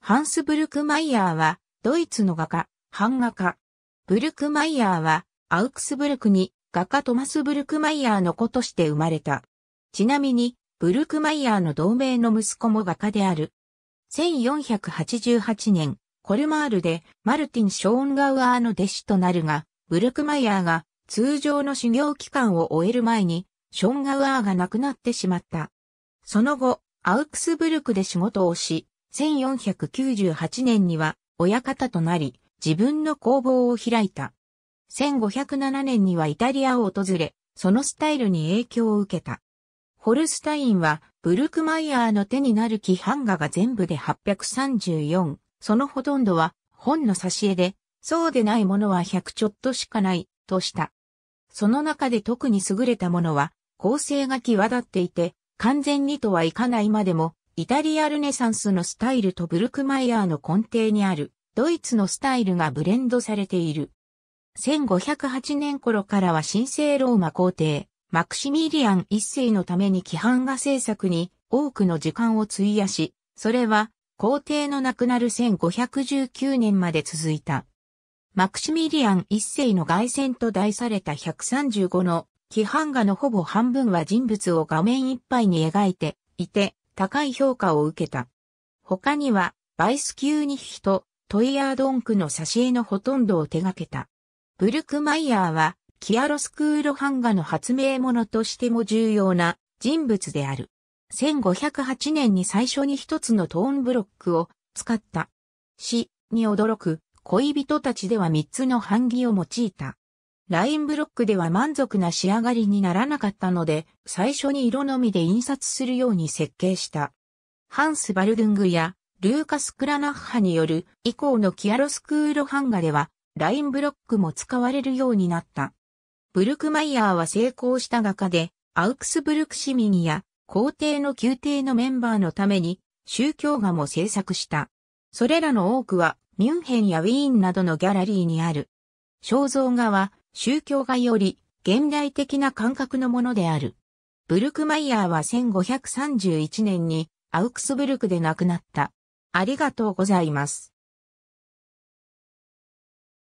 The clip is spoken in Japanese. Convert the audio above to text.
ハンス・ブルクマイヤーは、ドイツの画家、版画家。ブルクマイヤーは、アウクスブルクに画家トマス・ブルクマイヤーの子として生まれた。ちなみに、ブルクマイヤーの同盟の息子も画家である。1488年、コルマールでマルティン・ショーンガウアーの弟子となるが、ブルクマイヤーが通常の修行期間を終える前に、ショーンガウアーが亡くなってしまった。その後、アウクスブルクで仕事をし、1498年には親方となり、自分の工房を開いた。1507年にはイタリアを訪れ、そのスタイルに影響を受けた。ホルスタインは、ブルクマイヤーの手になる木版画が全部で834、そのほとんどは本の挿絵で、そうでないものは100ちょっとしかない、とした。その中で特に優れたものは、構成が際立っていて、完全にとはいかないまでも、イタリアルネサンスのスタイルとブルクマイヤーの根底にあるドイツのスタイルがブレンドされている。1508年頃からは神聖ローマ皇帝、マクシミリアン一世のために規範画制作に多くの時間を費やし、それは皇帝の亡くなる1519年まで続いた。マクシミリアン一世の外戦と題された135の規範画のほぼ半分は人物を画面いっぱいに描いていて、高い評価を受けた。他には、バイス級にヒとトイヤードンクの挿絵のほとんどを手掛けた。ブルクマイヤーは、キアロスクール版画の発明者としても重要な人物である。1508年に最初に一つのトーンブロックを使った。死に驚く恋人たちでは三つの版木を用いた。ラインブロックでは満足な仕上がりにならなかったので、最初に色のみで印刷するように設計した。ハンス・バルドゥングやルーカス・クラナッハによる以降のキアロスクール版画では、ラインブロックも使われるようになった。ブルクマイヤーは成功した画家で、アウクスブルク市民や皇帝の宮廷のメンバーのために宗教画も制作した。それらの多くはミュンヘンやウィーンなどのギャラリーにある。肖像画は宗教がより現代的な感覚のものである。ブルクマイヤーは1531年にアウクスブルクで亡くなった。ありがとうございます。